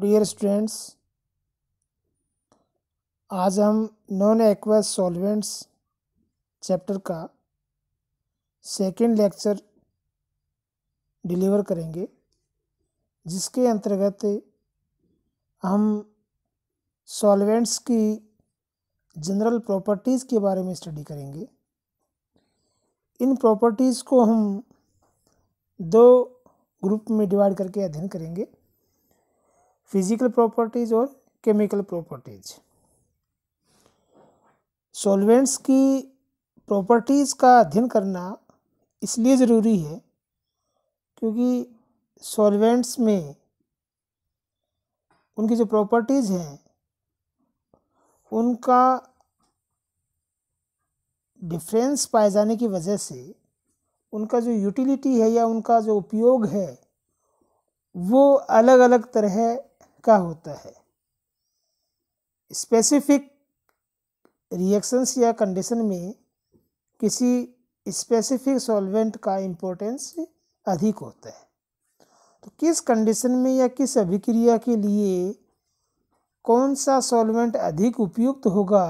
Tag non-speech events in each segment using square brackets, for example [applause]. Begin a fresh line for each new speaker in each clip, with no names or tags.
dear students आज हम non aqueous solvents chapter का सेकेंड लेक्चर डिलीवर करेंगे जिसके अंतर्गत हम सॉल्वेंट्स की जनरल प्रॉपर्टीज़ के बारे में स्टडी करेंगे इन प्रॉपर्टीज़ को हम दो ग्रुप में डिवाइड करके अध्ययन करेंगे फिजिकल प्रॉपर्टीज और केमिकल प्रॉपर्टीज सॉल्वेंट्स की प्रॉपर्टीज़ का अध्ययन करना इसलिए ज़रूरी है क्योंकि सॉल्वेंट्स में उनकी जो प्रॉपर्टीज़ हैं उनका डिफरेंस पाए जाने की वजह से उनका जो यूटिलिटी है या उनका जो उपयोग है वो अलग अलग तरह का होता है स्पेसिफिक रिएक्शंस या कंडीशन में किसी स्पेसिफिक सॉल्वेंट का इम्पोर्टेंस अधिक होता है तो किस कंडीशन में या किस अभिक्रिया के लिए कौन सा सॉल्वेंट अधिक उपयुक्त होगा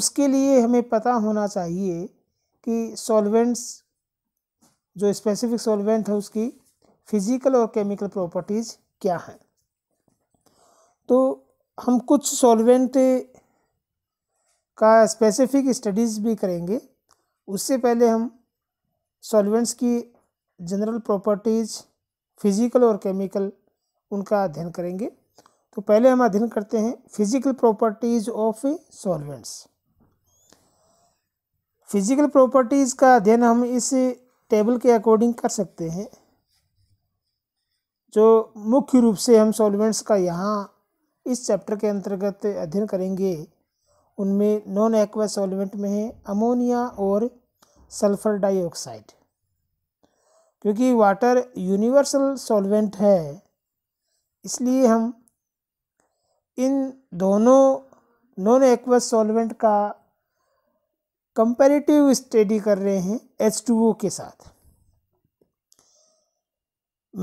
उसके लिए हमें पता होना चाहिए कि सॉल्वेंट्स जो स्पेसिफिक सॉल्वेंट है उसकी फिजिकल और केमिकल प्रॉपर्टीज़ क्या हैं तो हम कुछ सॉल्वेंट का स्पेसिफिक स्टडीज़ भी करेंगे उससे पहले हम सॉल्वेंट्स की जनरल प्रॉपर्टीज़ फिज़िकल और केमिकल उनका अध्ययन करेंगे तो पहले हम अध्ययन करते हैं physical properties of solvents physical properties का अध्ययन हम इस टेबल के अकॉर्डिंग कर सकते हैं जो मुख्य रूप से हम सॉल्वेंट्स का यहाँ इस चैप्टर के अंतर्गत अध्ययन करेंगे उनमें नॉन एक्वा सॉल्वेंट में है अमोनिया और सल्फर डाइऑक्साइड क्योंकि वाटर यूनिवर्सल सॉल्वेंट है इसलिए हम इन दोनों नॉन एक्वा सॉल्वेंट का कंपैरेटिव स्टडी कर रहे हैं H2O के साथ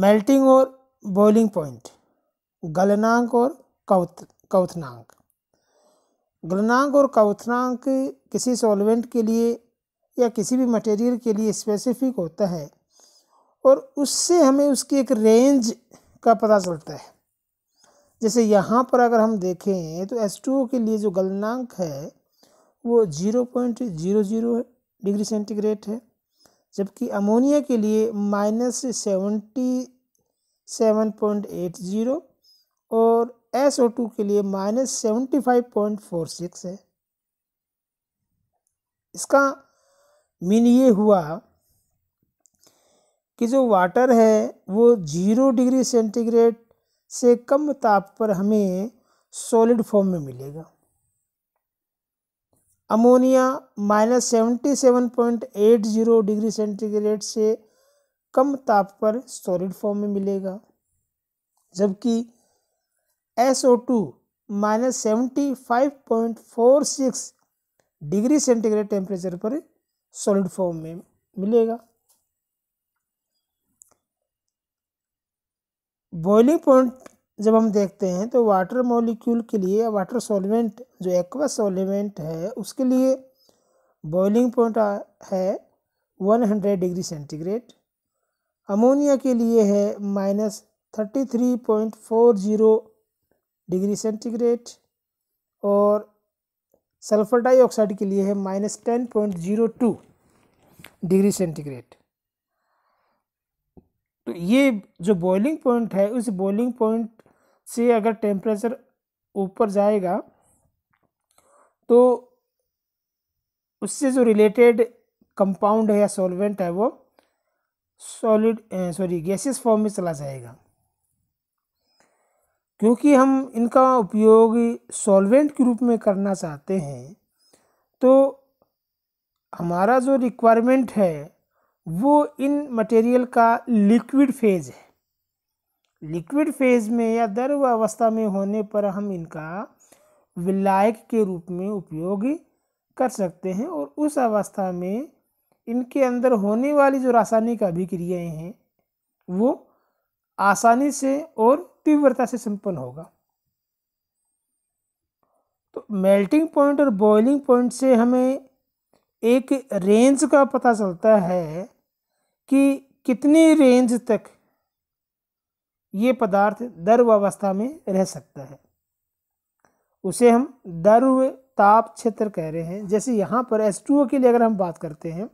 मेल्टिंग और बॉइलिंग पॉइंट गलनांक और कवत कवथनांक गलनांक और कवथनांक किसी सॉल्वेंट के लिए या किसी भी मटेरियल के लिए स्पेसिफिक होता है और उससे हमें उसकी एक रेंज का पता चलता है जैसे यहाँ पर अगर हम देखें तो एस टू के लिए जो गलनांक है वो zero point zero zero degree centigrade है जबकि अमोनिया के लिए minus seventy seven point eight zero और एस ओ टू के लिए minus seventy five point four six है इसका मीन ये हुआ कि जो वाटर है वो जीरो डिग्री सेंटीग्रेड से कम ताप पर हमें सॉलिड फॉर्म में मिलेगा ammonia minus seventy seven point eight zero degree centigrade से कम ताप पर सॉलिड फॉर्म में मिलेगा जबकि S O two minus seventy five point four six degree centigrade temperature पर सॉलिड फॉर्म में मिलेगा बॉइलिंग पॉइंट जब हम देखते हैं तो वाटर मॉलिक्यूल के लिए वाटर सॉल्वेंट जो एक्वा सॉल्वेंट है उसके लिए बॉइलिंग पॉइंट है one hundred degree centigrade ammonia के लिए है minus thirty three point four zero degree centigrade और सल्फर डाइऑक्साइड के लिए है minus ten point zero two degree centigrade तो ये जो बॉइलिंग पॉइंट है उस बॉइलिंग पॉइंट से अगर टेम्परेचर ऊपर जाएगा तो उससे जो रिलेटेड कंपाउंड है या सॉल्वेंट है वो सॉलिड सॉरी गैसेस फॉर्म में चला जाएगा क्योंकि हम इनका उपयोग सॉल्वेंट के रूप में करना चाहते हैं तो हमारा जो रिक्वायरमेंट है वो इन मटेरियल का लिक्विड फेज़ है लिक्विड फेज़ में या द्रव अवस्था में होने पर हम इनका विलायक के रूप में उपयोग कर सकते हैं और उस अवस्था में इनके अंदर होने वाली जो रासायनिक अभिक्रियाएं हैं वो आसानी से और तीव्रता से संपन्न होगा तो मेल्टिंग पॉइंट और बॉइलिंग पॉइंट से हमें एक रेंज का पता चलता है कि कितनी रेंज तक ये पदार्थ दर्व अवस्था में रह सकता है उसे हम दर्व ताप क्षेत्र कह रहे हैं जैसे यहाँ पर एस टू के लिए अगर हम बात करते हैं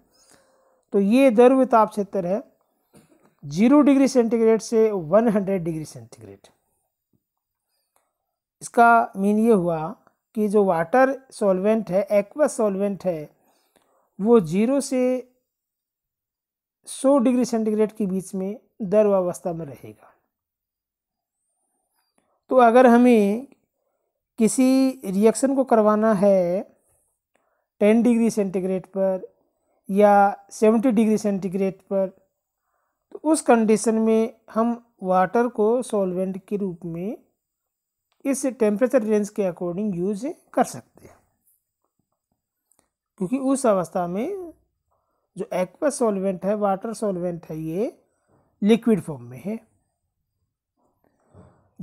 तो ये दर्व ताप क्षेत्र है जीरो डिग्री सेंटीग्रेड से वन हंड्रेड डिग्री सेंटीग्रेड इसका मीन ये हुआ कि जो वाटर सॉल्वेंट है एक्वा सॉल्वेंट है वो जीरो से सौ डिग्री सेंटीग्रेड के बीच में अवस्था में रहेगा तो अगर हमें किसी रिएक्शन को करवाना है टेन डिग्री सेंटीग्रेड पर या सेवेंटी डिग्री सेंटीग्रेड पर तो उस कंडीशन में हम वाटर को सॉल्वेंट के रूप में इस टेम्परेचर रेंज के अकॉर्डिंग यूज कर सकते हैं क्योंकि उस अवस्था में जो एक्वा सॉल्वेंट है वाटर सॉल्वेंट है ये लिक्विड फॉर्म में है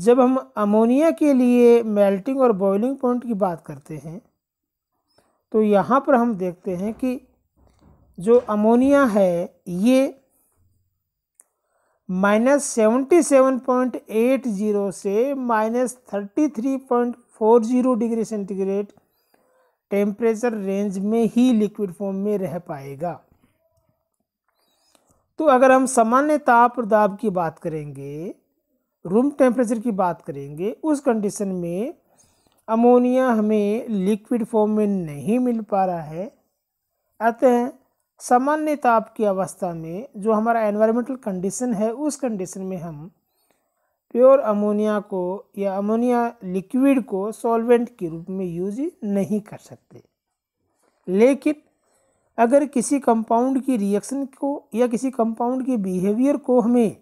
जब हम अमोनिया के लिए मेल्टिंग और बॉइलिंग पॉइंट की बात करते हैं तो यहाँ पर हम देखते हैं कि जो अमोनिया है ये minus seventy seven point eight zero से minus thirty three point four zero degree centigrade temperature range में ही लिक्विड फॉर्म में रह पाएगा तो अगर हम सामान्य ताप और दाब की बात करेंगे रूम टेम्परेचर की बात करेंगे उस कंडीशन में अमोनिया हमें लिक्विड फॉर्म में नहीं मिल पा रहा है अतः सामान्य ताप की अवस्था में जो हमारा एनवायरमेंटल कंडीशन है उस कंडीशन में हम प्योर अमोनिया को या अमोनिया लिक्विड को सॉल्वेंट के रूप में यूज नहीं कर सकते लेकिन अगर किसी कंपाउंड की रिएक्शन को या किसी कंपाउंड के बिहेवियर को हमें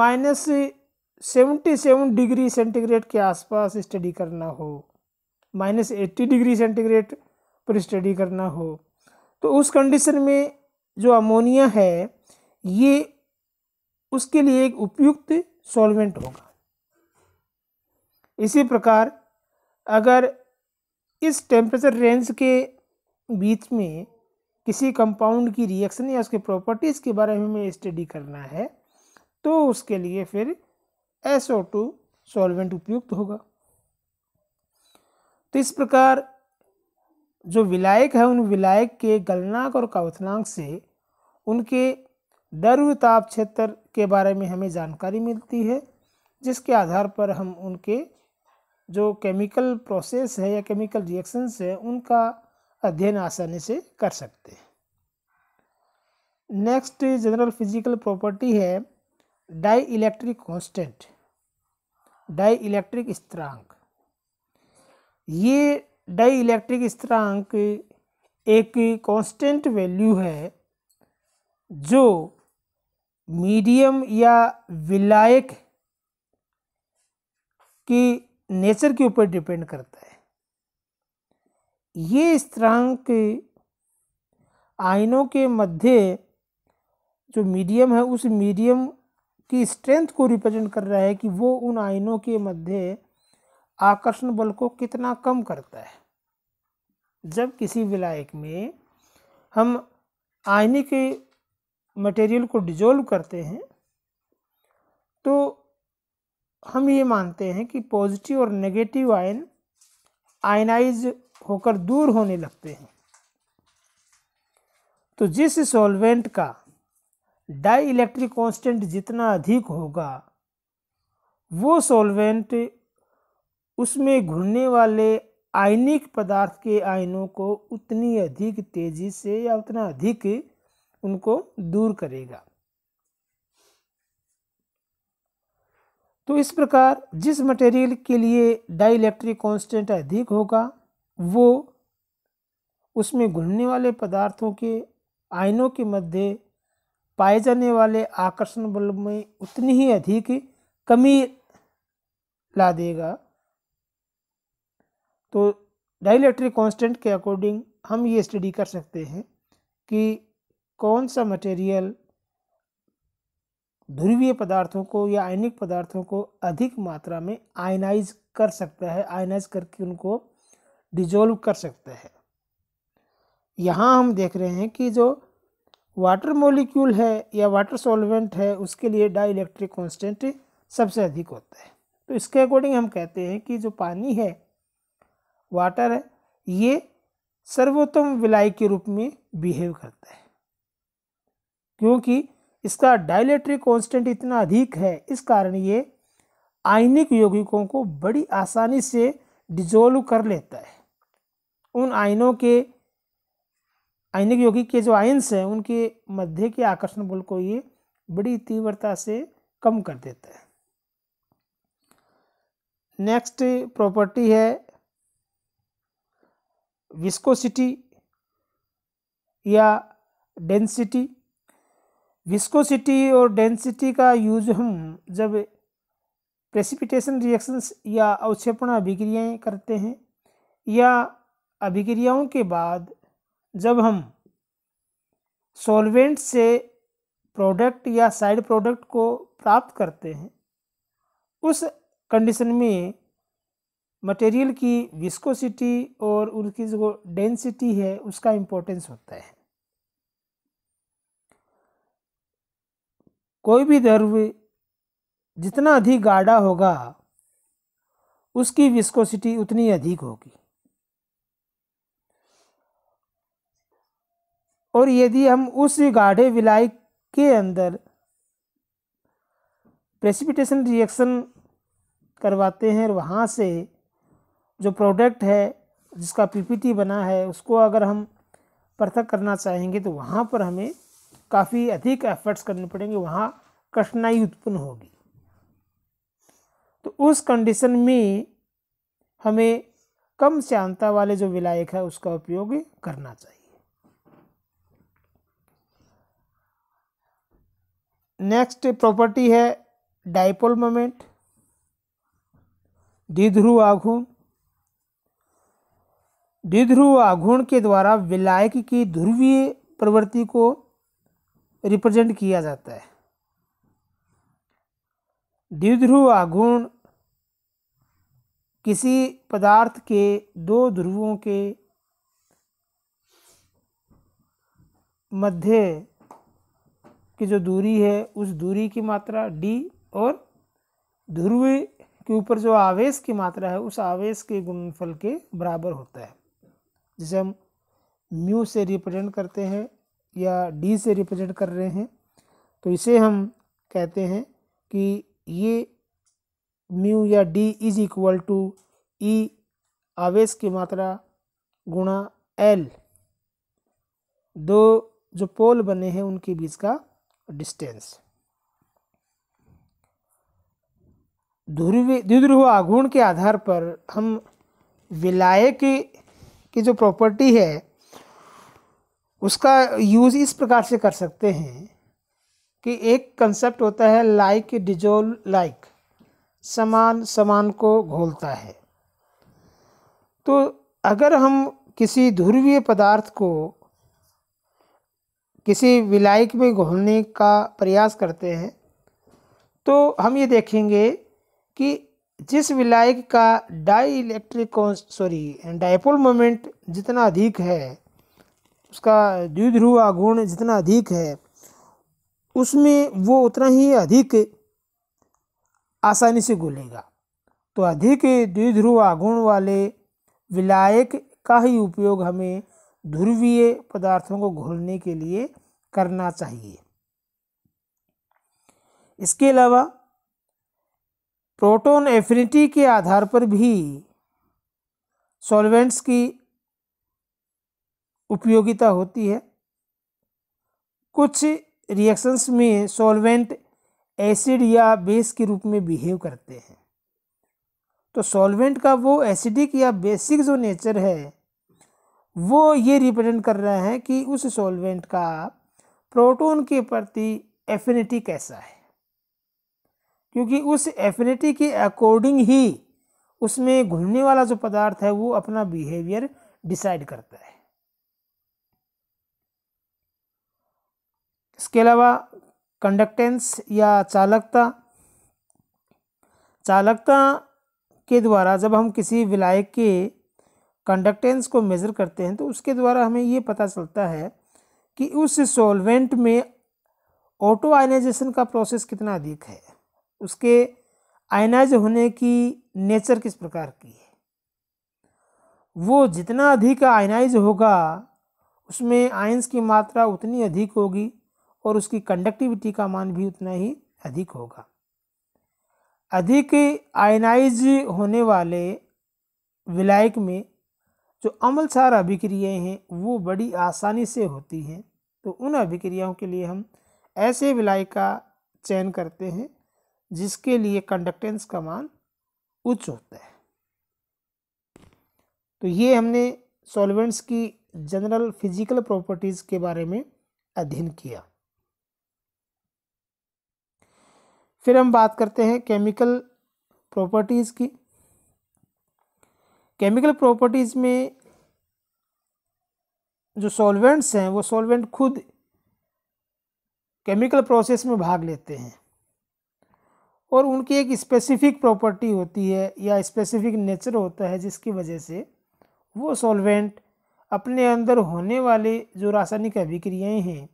minus seventy seven degree centigrade के आसपास स्टडी करना हो माइनस एट्टी डिग्री सेंटीग्रेड पर स्टडी करना हो तो उस कंडीशन में जो अमोनिया है ये उसके लिए एक उपयुक्त सॉल्वेंट होगा इसी प्रकार अगर इस टेम्परेचर रेंज के बीच में किसी कंपाउंड की रिएक्शन या उसके प्रॉपर्टीज़ के बारे में हमें स्टडी करना है तो उसके लिए फिर एस ओ टू सॉल्वेंट उपयुक्त होगा तो इस प्रकार जो विलायक है उन विलायक के गलनांक और कवथनांक से उनके दर्व ताप क्षेत्र के बारे में हमें जानकारी मिलती है जिसके आधार पर हम उनके जो केमिकल प्रोसेस है या केमिकल रिएक्शंस है उनका अध्ययन आसानी से कर सकते हैं नेक्स्ट जनरल फिजिकल प्रॉपर्टी है dielectric constant dielectric स्त्रांक ये डाई इलेक्ट्रिक स्थिरांक एक कांस्टेंट वैल्यू है जो मीडियम या विलायक की नेचर के ऊपर डिपेंड करता है ये स्थिरांक आयनों के मध्य जो मीडियम है उस मीडियम की स्ट्रेंथ को रिप्रेजेंट कर रहा है कि वो उन आयनों के मध्य आकर्षण बल को कितना कम करता है जब किसी विलायक में हम आयनिक मटेरियल को डिजोल्व करते हैं तो हम ये मानते हैं कि पॉजिटिव और नेगेटिव आयन आयनाइज होकर दूर होने लगते हैं तो जिस सॉल्वेंट का डाई इलेक्ट्रिक कॉन्स्टेंट जितना अधिक होगा वो सॉल्वेंट उसमें घुलने वाले आयनिक पदार्थ के आयनों को उतनी अधिक तेजी से या उतना अधिक उनको दूर करेगा तो इस प्रकार जिस मटेरियल के लिए डाइलेक्ट्रिक कांस्टेंट अधिक होगा वो उसमें घुलने वाले पदार्थों के आयनों के मध्य पाए जाने वाले आकर्षण बल में उतनी ही अधिक कमी ला देगा तो डाइलेक्ट्रिक कांस्टेंट के अकॉर्डिंग हम ये स्टडी कर सकते हैं कि कौन सा मटेरियल ध्रुवीय पदार्थों को या आयनिक पदार्थों को अधिक मात्रा में आयनाइज कर सकता है आयनाइज करके उनको डिजोल्व कर सकता है यहाँ हम देख रहे हैं कि जो वाटर मोलिक्यूल है या वाटर सॉल्वेंट है उसके लिए डाइलेक्ट्रिक कांस्टेंट सबसे अधिक होता है तो इसके अकॉर्डिंग हम कहते हैं कि जो पानी है वाटर है ये सर्वोत्तम विलाय के रूप में बिहेव करता है क्योंकि इसका डायलेट्री कांस्टेंट इतना अधिक है इस कारण ये आयनिक यौगिकों को बड़ी आसानी से डिजोल्व कर लेता है उन आयनों के आयनिक यौगिक के जो आयन्स हैं उनके मध्य के आकर्षण बल को ये बड़ी तीव्रता से कम कर देता है नेक्स्ट प्रॉपर्टी है विस्कोसिटी या डेंसिटी विस्कोसिटी और डेंसिटी का यूज हम जब प्रेसिपिटेशन रिएक्शंस या अवक्षेपण अभिक्रियाएं करते हैं या अभिक्रियाओं के बाद जब हम सॉल्वेंट से प्रोडक्ट या साइड प्रोडक्ट को प्राप्त करते हैं उस कंडीशन में मटेरियल की विस्कोसिटी और उनकी जो डेंसिटी है उसका इम्पोर्टेंस होता है कोई भी द्रव्य जितना अधिक गाढ़ा होगा उसकी विस्कोसिटी उतनी अधिक होगी और यदि हम उस गाढ़े विलाय के अंदर प्रेसिपिटेशन रिएक्शन करवाते हैं और वहाँ से जो प्रोडक्ट है जिसका पीपीटी बना है उसको अगर हम पृथक करना चाहेंगे तो वहाँ पर हमें काफ़ी अधिक एफर्ट्स करने पड़ेंगे वहाँ कठिनाई उत्पन्न होगी तो उस कंडीशन में हमें कम श्यानता वाले जो विलायक है उसका उपयोग करना चाहिए नेक्स्ट प्रॉपर्टी है डाइपोल मोमेंट द्विध्रुव आघूर्ण द्विध्रुव आघूर्ण के द्वारा विलायक की ध्रुवीय प्रवृत्ति को रिप्रेजेंट किया जाता है द्विध्रुव आघूर्ण किसी पदार्थ के दो ध्रुवों के मध्य की जो दूरी है उस दूरी की मात्रा डी और ध्रुव के ऊपर जो आवेश की मात्रा है उस आवेश के गुणनफल के बराबर होता है जिसे हम म्यू से रिप्रेजेंट करते हैं या डी से रिप्रेजेंट कर रहे हैं तो इसे हम कहते हैं कि ये म्यू या D is equal to E आवेश की मात्रा गुणा एल दो जो पोल बने हैं उनके बीच का डिस्टेंस ध्रुवी द्विध्रुव आघूर्ण के आधार पर हम विलायक की जो प्रॉपर्टी है उसका यूज़ इस प्रकार से कर सकते हैं कि एक कंसेप्ट होता है लाइक डिजोल लाइक समान समान को घोलता है तो अगर हम किसी ध्रुवीय पदार्थ को किसी विलायक में घोलने का प्रयास करते हैं तो हम ये देखेंगे कि जिस विलायक का dielectric sorry dipole moment जितना अधिक है उसका द्विध्रुव आघूर्ण जितना अधिक है उसमें वो उतना ही अधिक आसानी से घुलेगा तो अधिक द्विध्रुव आघूर्ण वाले विलायक का ही उपयोग हमें ध्रुवीय पदार्थों को घोलने के लिए करना चाहिए इसके अलावा प्रोटॉन एफिनिटी के आधार पर भी सॉल्वेंट्स की उपयोगिता होती है कुछ रिएक्शंस में सॉल्वेंट एसिड या बेस के रूप में बिहेव करते हैं तो सॉल्वेंट का वो एसिडिक या बेसिक जो नेचर है वो ये रिप्रेजेंट कर रहे हैं कि उस सॉल्वेंट का प्रोटॉन के प्रति एफिनिटी कैसा है क्योंकि उस एफिनिटी के अकॉर्डिंग ही उसमें घुलने वाला जो पदार्थ है वो अपना बिहेवियर डिसाइड करता है इसके अलावा कंडक्टेंस या चालकता चालकता के द्वारा जब हम किसी विलायक के कंडक्टेंस को मेज़र करते हैं तो उसके द्वारा हमें ये पता चलता है कि उस सॉल्वेंट में ऑटो आयनाइजेशन का प्रोसेस कितना अधिक है उसके आयनाइज होने की नेचर किस प्रकार की है वो जितना अधिक आयनाइज होगा उसमें आयंस की मात्रा उतनी अधिक होगी और उसकी कंडक्टिविटी का मान भी उतना ही अधिक होगा अधिक आयनाइज होने वाले विलायक में जो अम्लसार अभिक्रियाएँ हैं वो बड़ी आसानी से होती हैं तो उन अभिक्रियाओं के लिए हम ऐसे विलायक का चयन करते हैं जिसके लिए कंडक्टेंस का मान उच्च होता है तो ये हमने सॉल्वेंट्स की जनरल फिजिकल प्रॉपर्टीज़ के बारे में अध्ययन किया फिर हम बात करते हैं केमिकल प्रॉपर्टीज़ की केमिकल प्रॉपर्टीज़ में जो सॉल्वेंट्स हैं वो सॉल्वेंट खुद केमिकल प्रोसेस में भाग लेते हैं और उनकी एक स्पेसिफिक प्रॉपर्टी होती है या स्पेसिफिक नेचर होता है जिसकी वजह से वो सॉल्वेंट अपने अंदर होने वाले जो रासायनिक अभिक्रियाएं हैं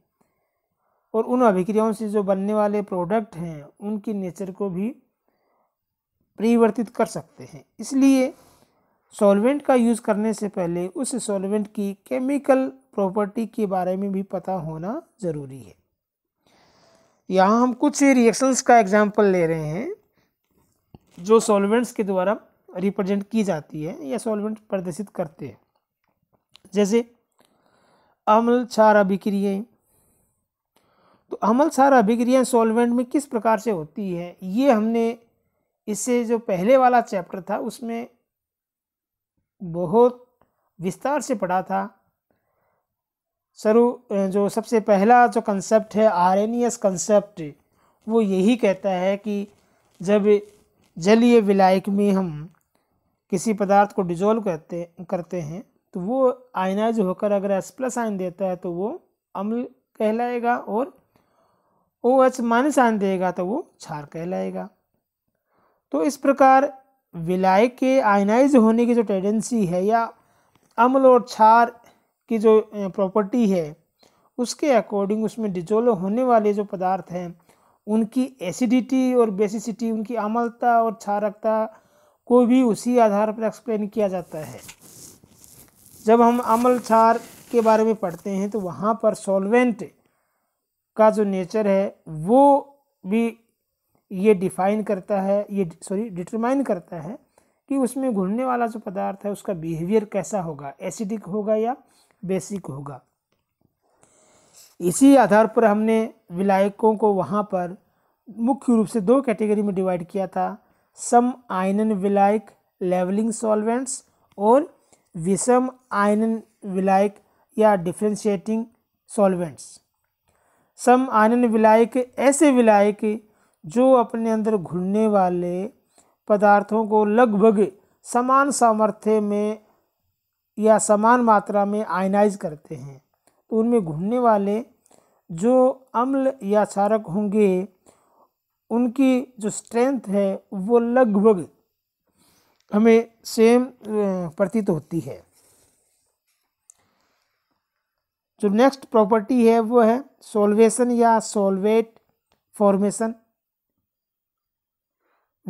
और उन अभिक्रियाओं से जो बनने वाले प्रोडक्ट हैं उनकी नेचर को भी परिवर्तित कर सकते हैं इसलिए सॉल्वेंट का यूज़ करने से पहले उस सॉल्वेंट की केमिकल प्रॉपर्टी के बारे में भी पता होना ज़रूरी है यहाँ हम कुछ ही रिएक्शंस का एग्जाम्पल ले रहे हैं जो सॉल्वेंट्स के द्वारा रिप्रेजेंट की जाती है या सॉल्वेंट प्रदर्शित करते हैं जैसे अम्ल क्षार अभिक्रियाएँ तो अम्ल क्षार अभिक्रियाएँ सॉल्वेंट में किस प्रकार से होती है ये हमने इससे जो पहले वाला चैप्टर था उसमें बहुत विस्तार से पढ़ा था सरु जो सबसे पहला जो कंसेप्ट है आर एस कंसेप्ट वो यही कहता है कि जब जलीय विलायक में हम किसी पदार्थ को डिजोल्व करते करते हैं तो वो आयनाइज होकर अगर एस प्लस आयन देता है तो वो अम्ल कहलाएगा और ओ एच माइनस आयन देगा तो वो क्षार कहलाएगा तो इस प्रकार विलायक के आयनाइज होने की जो टेंडेंसी है या अम्ल और क्षार की जो प्रॉपर्टी है उसके अकॉर्डिंग उसमें डिजोल्व होने वाले जो पदार्थ हैं उनकी एसिडिटी और बेसिसिटी उनकी अमलता और क्षारकता को भी उसी आधार पर एक्सप्लेन किया जाता है जब हम अमल क्षार के बारे में पढ़ते हैं तो वहाँ पर सॉल्वेंट का जो नेचर है वो भी ये डिफाइन करता है ये सॉरी डिटरमाइन करता है कि उसमें घुलने वाला जो पदार्थ है उसका बिहेवियर कैसा होगा एसिडिक होगा या बेसिक होगा इसी आधार पर हमने विलायकों को वहाँ पर मुख्य रूप से दो कैटेगरी में डिवाइड किया था सम आयनन विलायक लेवलिंग सॉल्वेंट्स और विषम आयनन विलायक या डिफ्रेंशिएटिंग सॉल्वेंट्स सम आयनन विलायक ऐसे विलायक जो अपने अंदर घुलने वाले पदार्थों को लगभग समान सामर्थ्य में या समान मात्रा में आयनाइज करते हैं तो उनमें घूमने वाले जो अम्ल या क्षारक होंगे उनकी जो स्ट्रेंथ है वो लगभग हमें सेम प्रतीत होती है जो नेक्स्ट प्रॉपर्टी है वो है सोलवेशन या सोलवेट फॉर्मेशन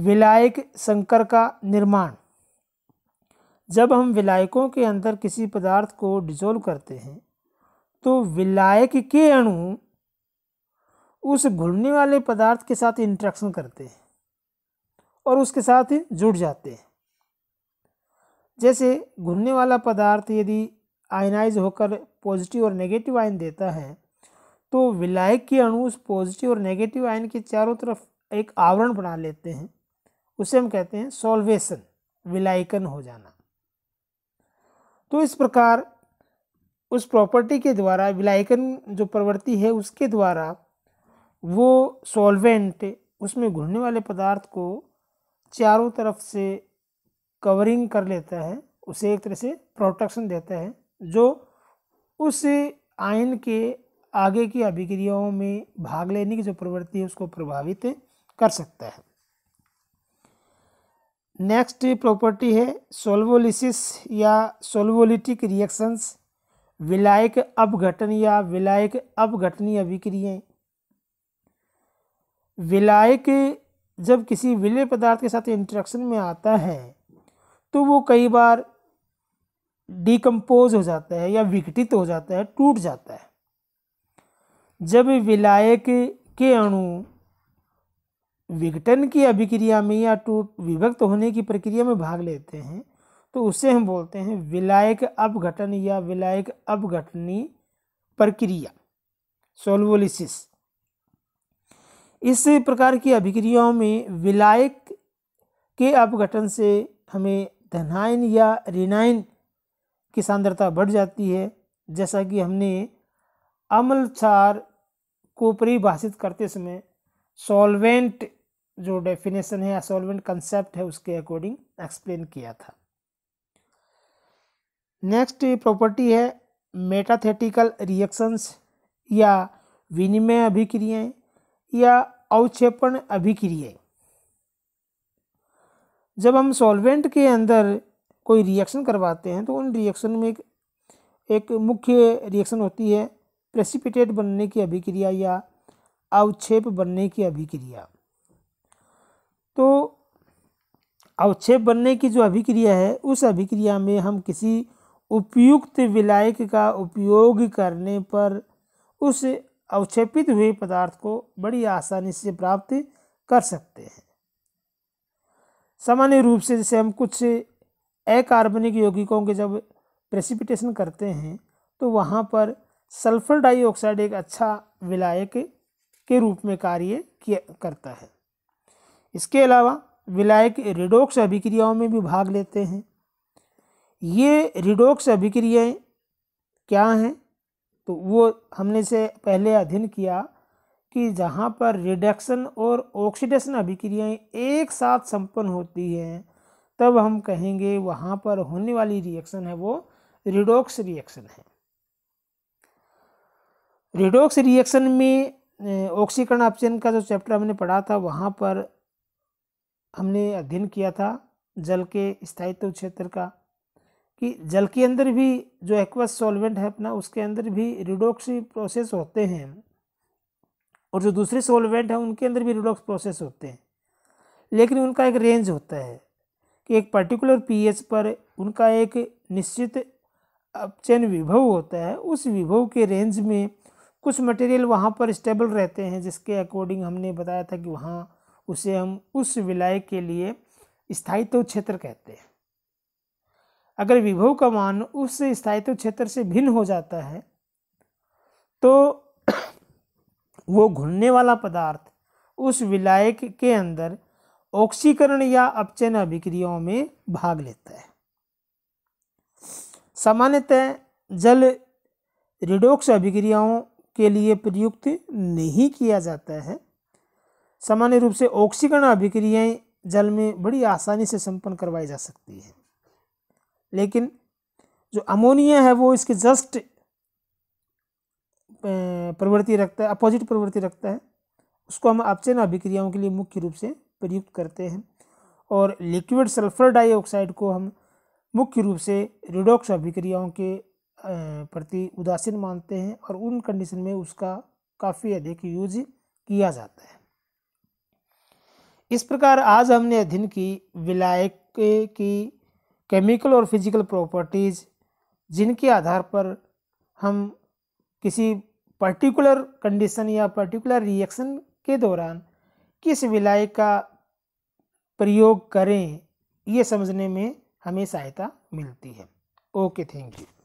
विलायक संकर का निर्माण जब हम विलायकों के अंदर किसी पदार्थ को डिजोल्व करते हैं तो विलायक के अणु उस घुलने वाले पदार्थ के साथ इंट्रैक्शन करते हैं और उसके साथ जुड़ जाते हैं जैसे घुलने वाला पदार्थ यदि आयनाइज होकर पॉजिटिव और नेगेटिव आयन देता है तो विलायक के अणु उस पॉजिटिव और नेगेटिव आयन के चारों तरफ एक आवरण बना लेते हैं उसे हम कहते हैं सॉल्वेशन विलायकन हो जाना तो इस प्रकार उस प्रॉपर्टी के द्वारा विलायकन जो प्रवृत्ति है उसके द्वारा वो सॉल्वेंट उसमें घुलने वाले पदार्थ को चारों तरफ से कवरिंग कर लेता है उसे एक तरह से प्रोटेक्शन देता है जो उस आयन के आगे की अभिक्रियाओं में भाग लेने की जो प्रवृत्ति है उसको प्रभावित कर सकता है नेक्स्ट प्रॉपर्टी है सोलवोलिसिस या सोलवोलिटिक रिएक्शंस विलायक अपघटन या विलायक अपघटनीय अभिक्रियाएं विलायक जब किसी विलय पदार्थ के साथ इंट्रैक्शन में आता है तो वो कई बार डिकम्पोज हो जाता है या विघटित हो जाता है टूट जाता है जब विलायक के अणु विघटन की अभिक्रिया में या टूट विभक्त होने की प्रक्रिया में भाग लेते हैं तो उसे हम बोलते हैं विलायक अपघटन या विलायक अपघटनी प्रक्रिया सोलवोलिसिस इस प्रकार की अभिक्रियाओं में विलायक के अपघटन से हमें धनायन या ऋणायन की सांद्रता बढ़ जाती है जैसा कि हमने अम्लक्षार को परिभाषित करते समय सॉल्वेंट जो डेफिनेशन है या सॉल्वेंट कंसेप्ट है उसके अकॉर्डिंग एक्सप्लेन किया था नेक्स्ट प्रॉपर्टी है मेटाथेटिकल रिएक्शंस या विनिमय अभिक्रियाएं या अवक्षेपण अभिक्रियाएं जब हम सॉल्वेंट के अंदर कोई रिएक्शन करवाते हैं तो उन रिएक्शन में एक, एक मुख्य रिएक्शन होती है प्रेसिपिटेट बनने की अभिक्रिया या अवक्षेप बनने की अभिक्रिया तो अवक्षेप बनने की जो अभिक्रिया है उस अभिक्रिया में हम किसी उपयुक्त विलायक का उपयोग करने पर उस अवक्षेपित हुए पदार्थ को बड़ी आसानी से प्राप्त कर सकते हैं सामान्य रूप से जैसे हम कुछ अकार्बनिक यौगिकों के जब प्रेसिपिटेशन करते हैं तो वहाँ पर सल्फर डाइऑक्साइड एक अच्छा विलायक के रूप में कार्य किया करता है इसके अलावा विलायक रिडोक्स अभिक्रियाओं में भी भाग लेते हैं ये रिडोक्स अभिक्रियाएँ क्या हैं तो वो हमने से पहले अध्ययन किया कि जहाँ पर रिडक्शन और ऑक्सीडेशन अभिक्रियाएँ एक साथ संपन्न होती हैं तब हम कहेंगे वहाँ पर होने वाली रिएक्शन है वो रिडोक्स रिएक्शन है रिडोक्स रिएक्शन में ऑक्सीकरण ऑप्शन का जो चैप्टर हमने पढ़ा था वहाँ पर हमने अध्ययन किया था जल के स्थायित्व क्षेत्र का कि जल के अंदर भी जो एक्वस सॉल्वेंट है अपना उसके अंदर भी रिडोक्सी प्रोसेस होते हैं और जो दूसरे सॉल्वेंट हैं उनके अंदर भी रिडोक्स प्रोसेस होते हैं लेकिन उनका एक रेंज होता है कि एक पर्टिकुलर पीएच पर उनका एक निश्चित अपचयन विभव होता है उस विभव के रेंज में कुछ मटेरियल वहाँ पर स्टेबल रहते हैं जिसके अकॉर्डिंग हमने बताया था कि वहाँ उसे हम उस विलय के लिए स्थायित्व क्षेत्र कहते हैं अगर विभव का मान उस स्थायित्व क्षेत्र से भिन्न हो जाता है तो [clears throat] वो घुलने वाला पदार्थ उस विलायक के अंदर ऑक्सीकरण या अपचयन अभिक्रियाओं में भाग लेता है सामान्यतः जल रिडोक्स अभिक्रियाओं के लिए प्रयुक्त नहीं किया जाता है सामान्य रूप से ऑक्सीकरण अभिक्रियाएं जल में बड़ी आसानी से संपन्न करवाई जा सकती है लेकिन जो अमोनिया है वो इसके जस्ट प्रवृत्ति रखता है अपोजिट प्रवृत्ति रखता है उसको हम अपचयन अभिक्रियाओं के लिए मुख्य रूप से प्रयुक्त करते हैं और लिक्विड सल्फर डाइऑक्साइड को हम मुख्य रूप से रिडोक्स अभिक्रियाओं के प्रति उदासीन मानते हैं और उन कंडीशन में उसका काफ़ी अधिक यूज किया जाता है इस प्रकार आज हमने अध्ययन की विलायक की केमिकल और फिजिकल प्रॉपर्टीज़ जिनके आधार पर हम किसी पर्टिकुलर कंडीशन या पर्टिकुलर रिएक्शन के दौरान किस विलायक का प्रयोग करें ये समझने में हमें सहायता मिलती है ओके थैंक यू